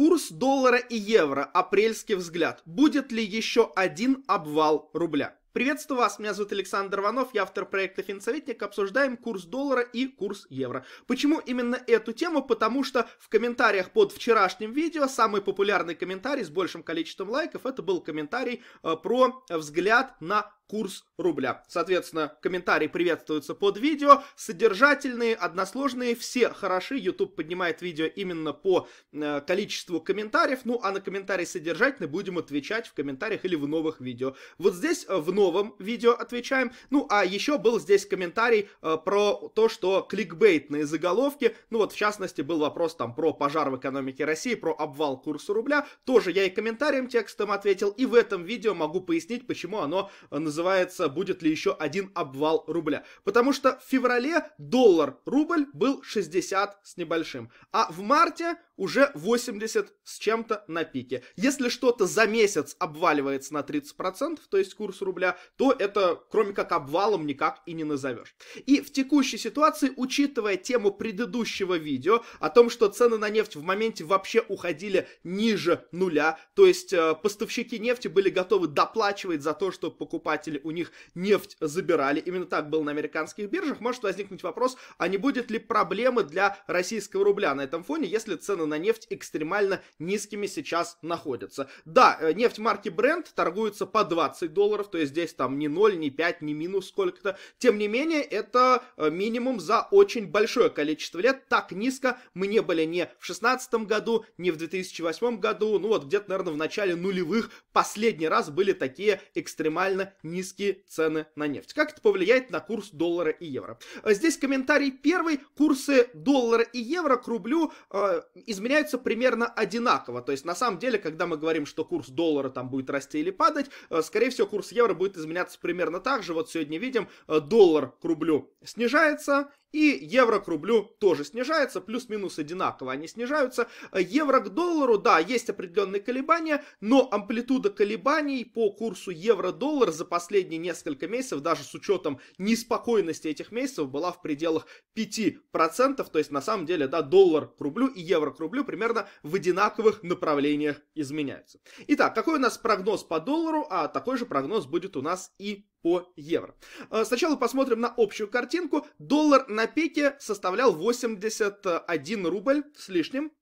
Курс доллара и евро. Апрельский взгляд. Будет ли еще один обвал рубля? Приветствую вас, меня зовут Александр Иванов, я автор проекта «Финсоветник». Обсуждаем курс доллара и курс евро. Почему именно эту тему? Потому что в комментариях под вчерашним видео самый популярный комментарий с большим количеством лайков это был комментарий э, про взгляд на курс рубля. Соответственно, комментарии приветствуются под видео. Содержательные, односложные, все хороши. YouTube поднимает видео именно по э, количеству комментариев. Ну, а на комментарии содержательные будем отвечать в комментариях или в новых видео. Вот здесь э, в новом видео отвечаем. Ну, а еще был здесь комментарий э, про то, что кликбейтные заголовки. Ну, вот в частности был вопрос там про пожар в экономике России, про обвал курса рубля. Тоже я и комментариям текстом ответил. И в этом видео могу пояснить, почему оно э, называется называется, будет ли еще один обвал рубля. Потому что в феврале доллар-рубль был 60 с небольшим, а в марте уже 80 с чем-то на пике. Если что-то за месяц обваливается на 30%, то есть курс рубля, то это, кроме как обвалом, никак и не назовешь. И в текущей ситуации, учитывая тему предыдущего видео о том, что цены на нефть в моменте вообще уходили ниже нуля, то есть э, поставщики нефти были готовы доплачивать за то, что покупатели покупатели у них нефть забирали, именно так было на американских биржах, может возникнуть вопрос, а не будет ли проблемы для российского рубля на этом фоне, если цены на нефть экстремально низкими сейчас находятся. Да, э, нефть марки Brent торгуется по 20 долларов, то есть здесь там ни 0, ни 5, ни минус сколько-то. Тем не менее, это э, минимум за очень большое количество лет. Так низко мы не были не в 2016 году, не в 2008 году, ну вот где-то, наверное, в начале нулевых последний раз были такие экстремально низкие цены на нефть. Как это повлияет на курс доллара и евро? А здесь комментарий первый. Курсы доллара и евро к рублю э, а, изменяются примерно одинаково. То есть на самом деле, когда мы говорим, что курс доллара там будет расти или падать, э, скорее всего курс евро будет изменяться примерно так же. Вот сегодня видим, э, доллар к рублю снижается, и евро к рублю тоже снижается, плюс-минус одинаково они снижаются. Евро к доллару, да, есть определенные колебания, но амплитуда колебаний по курсу евро-доллар за последние последние несколько месяцев, даже с учетом неспокойности этих месяцев, была в пределах 5%, то есть на самом деле, да, доллар к рублю и евро к рублю примерно в одинаковых направлениях изменяются. Итак, какой у нас прогноз по доллару, а такой же прогноз будет у нас и по евро. Э, сначала посмотрим на общую картинку. Доллар на пике составлял 81 рубль с лишним,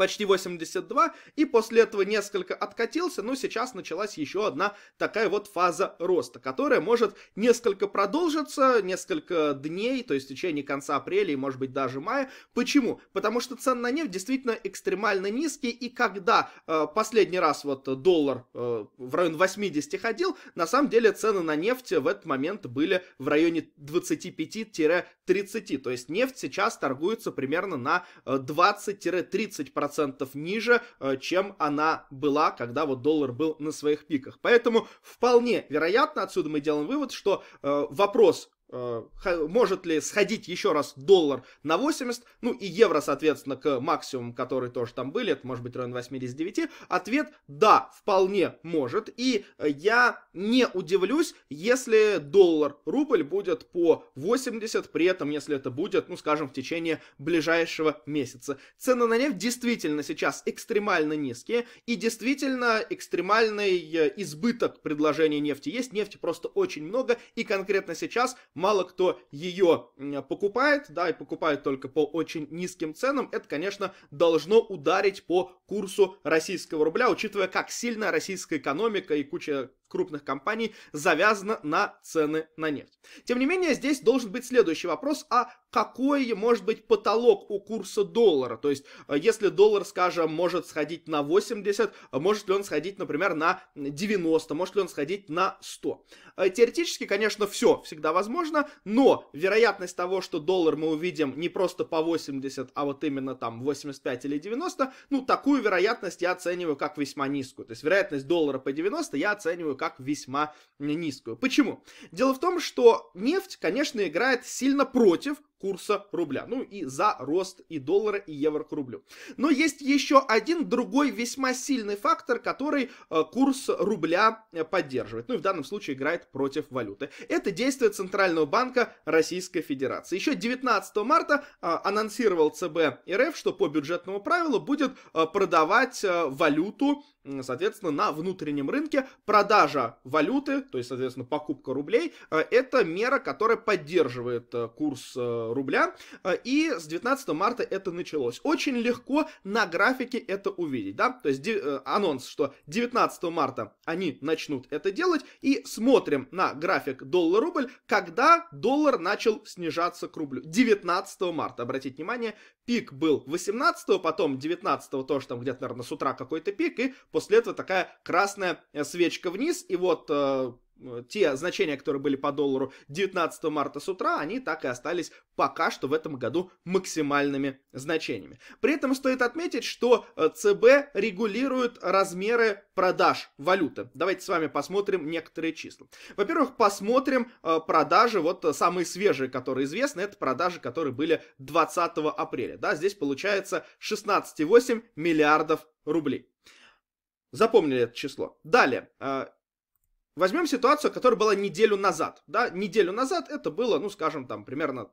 почти 82, и после этого несколько откатился, но сейчас началась еще одна такая вот фаза роста, которая может несколько продолжиться, несколько дней, то есть в течение конца апреля и, может быть, даже мая. Почему? Потому что цены на нефть действительно экстремально низкие, и когда э, последний раз вот доллар э, в район 80 ходил, на самом деле цены на нефть в этот момент были в районе 25-30, то есть нефть сейчас торгуется примерно на 20-30% э, 10% ниже, э, чем она была, когда вот доллар был на своих пиках. Поэтому вполне вероятно, отсюда мы делаем вывод, что э, вопрос Э, может ли сходить еще раз доллар на 80, ну и евро, соответственно, к максимуму, который тоже там были, это может быть равен 89, ответ да, вполне может, и я не удивлюсь, если доллар-рубль будет по 80, при этом, если это будет, ну, скажем, в течение ближайшего месяца. Цены на нефть действительно сейчас экстремально низкие, и действительно экстремальный э, избыток предложения нефти есть, нефти просто очень много, и конкретно сейчас мало кто ее покупает, да, и покупает только по очень низким ценам, это, конечно, должно ударить по курсу российского рубля, учитывая, как сильно российская экономика и куча крупных компаний завязано на цены на нефть. Тем не менее, здесь должен быть следующий вопрос, а какой может быть потолок у курса доллара? То есть, э, если доллар, скажем, может сходить на 80, э, может ли он сходить, например, на 90, может ли он сходить на 100? Э, теоретически, конечно, все всегда возможно, но вероятность того, что доллар мы увидим не просто по 80, а вот именно там 85 или 90, ну, такую вероятность я оцениваю как весьма низкую. То есть, вероятность доллара по 90 я оцениваю как весьма низкую. Почему? Дело в том, что нефть, конечно, играет сильно против курса рубля. Ну и за рост и доллара, и евро к рублю. Но есть еще один другой весьма сильный фактор, который э, курс рубля э, поддерживает. Ну и в данном случае играет против валюты. Это действие Центрального банка Российской Федерации. Еще 19 марта э, анонсировал ЦБ РФ, что по бюджетному правилу будет продавать валюту Соответственно, на внутреннем рынке продажа валюты, то есть, соответственно, покупка рублей, э, это мера, которая поддерживает э, курс э, рубля. И с 19 марта это началось. Очень легко на графике это увидеть, да? То есть анонс, что 19 марта они начнут это делать. И смотрим на график доллар-рубль, когда доллар начал снижаться к рублю. 19 марта, обратите внимание, пик был 18, потом 19 тоже там где-то, наверное, с утра какой-то пик, и После этого такая красная э, свечка вниз, и вот э, те значения, которые были по доллару 19 марта с утра, они так и остались пока что в этом году максимальными значениями. При этом стоит отметить, что э, ЦБ регулирует размеры продаж валюты. Давайте с вами посмотрим некоторые числа. Во-первых, посмотрим э, продажи, вот самые свежие, которые известны, это продажи, которые были 20 апреля. Да, здесь получается 16,8 миллиардов рублей. Запомнили это число. Далее. А, возьмем ситуацию, которая была неделю назад. Да? Неделю назад это было, ну, скажем, там, примерно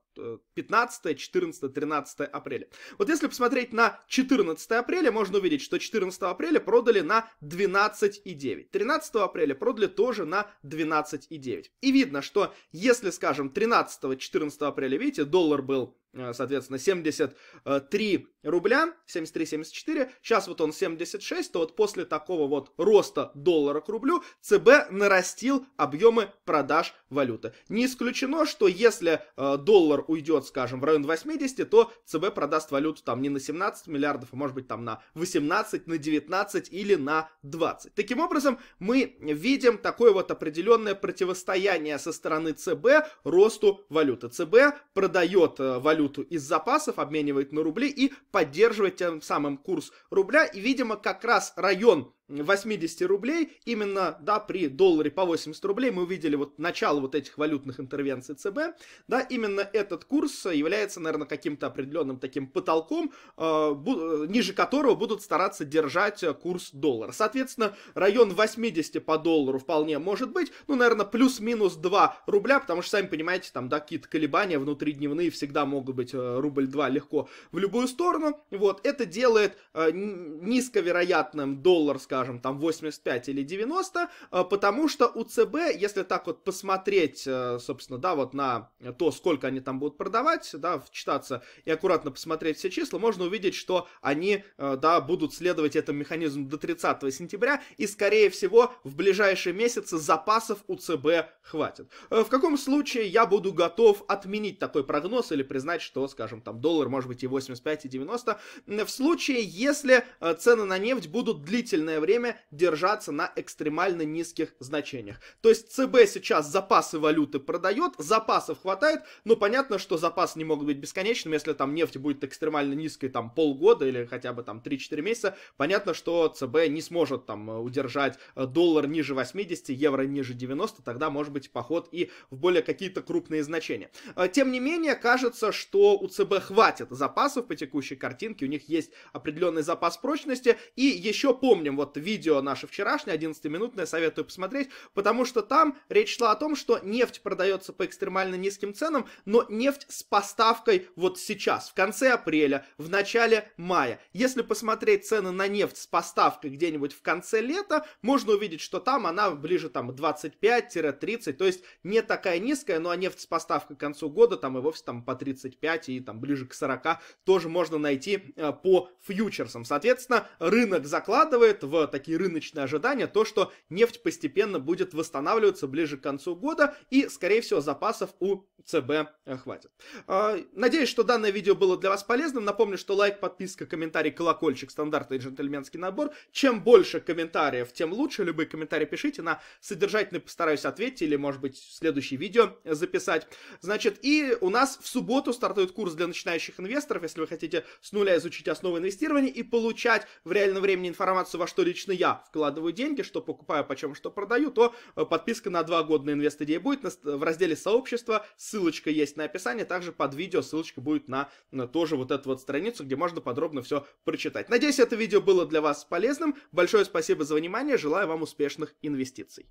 15, 14, 13 апреля. Вот если посмотреть на 14 апреля, можно увидеть, что 14 апреля продали на 12,9. 13 апреля продали тоже на 12,9. И видно, что если, скажем, 13-14 апреля, видите, доллар был Э, соответственно, 73 рубля, 73-74, сейчас вот он 76, то вот после такого вот роста доллара к рублю ЦБ нарастил объемы продаж валюты. Не исключено, что если э, доллар уйдет, скажем, в район 80, то ЦБ продаст валюту там не на 17 миллиардов, а может быть там на 18, на 19 или на 20. Таким образом, мы видим такое вот определенное противостояние со стороны ЦБ росту валюты. ЦБ продает э, валюту валюту из запасов, обменивает на рубли и поддерживает тем самым курс рубля. И, видимо, как раз район 80 рублей, именно, да, при долларе по 80 рублей мы увидели вот начало вот этих валютных интервенций ЦБ, да, именно этот курс является, наверное, каким-то определенным таким потолком, э, бу- э, ниже которого будут стараться держать курс доллара. Соответственно, район 80 по доллару вполне может быть, ну, наверное, плюс-минус 2 рубля, потому что, сами понимаете, там, да, какие-то колебания внутридневные всегда могут быть э, рубль два легко в любую сторону, вот, это делает э, низковероятным доллар, скажем, скажем, там 85 или 90, э, потому что у ЦБ, если так вот посмотреть, э, собственно, да, вот на то, сколько они там будут продавать, да, вчитаться и аккуратно посмотреть все числа, можно увидеть, что они, э, да, будут следовать этому механизму до 30 сентября, и, скорее всего, в ближайшие месяцы запасов у ЦБ хватит. В каком случае я буду готов отменить такой прогноз или признать, что, скажем, там доллар может быть и 85, и 90, в случае, если цены на нефть будут длительное время время держаться на экстремально низких значениях. То есть ЦБ сейчас запасы валюты продает, запасов хватает, но понятно, что запасы не могут быть бесконечными, если там нефть будет экстремально низкой там полгода или хотя бы там 3-4 месяца, понятно, что ЦБ не сможет там удержать э, доллар ниже 80, евро ниже 90, тогда может быть поход и в более какие-то крупные значения. Э, тем не менее, кажется, что у ЦБ хватит запасов по текущей картинке, у них есть определенный запас прочности, и еще помним вот видео наше вчерашнее, 11-минутное, советую посмотреть, потому что там речь шла о том, что нефть продается по экстремально низким ценам, но нефть с поставкой вот сейчас, в конце апреля, в начале мая. Если посмотреть цены на нефть с поставкой где-нибудь в конце лета, можно увидеть, что там она ближе там 25-30, то есть не такая низкая, ну а нефть с поставкой к концу года там и вовсе там по 35 и там ближе к 40 тоже можно найти э, по фьючерсам. Соответственно, рынок закладывает в такие рыночные ожидания, то, что нефть постепенно будет восстанавливаться ближе к концу года, и, скорее всего, запасов у ЦБ э, хватит. А, надеюсь, что данное видео было для вас полезным. Напомню, что лайк, подписка, комментарий, колокольчик, стандартный джентльменский набор. Чем больше комментариев, тем лучше. Любые комментарии пишите. На содержательный постараюсь ответить или, может быть, следующее видео записать. Значит, и у нас в субботу стартует курс для начинающих инвесторов. Если вы хотите с нуля изучить основы инвестирования и получать в реальном времени информацию, во что лично я вкладываю деньги, что покупаю, почем, что продаю, то э, подписка на два года на инвест будет в разделе сообщества Ссылочка есть на описание, также под видео ссылочка будет на, на тоже вот эту вот страницу, где можно подробно все прочитать. Надеюсь, это видео было для вас полезным. Большое спасибо за внимание, желаю вам успешных инвестиций.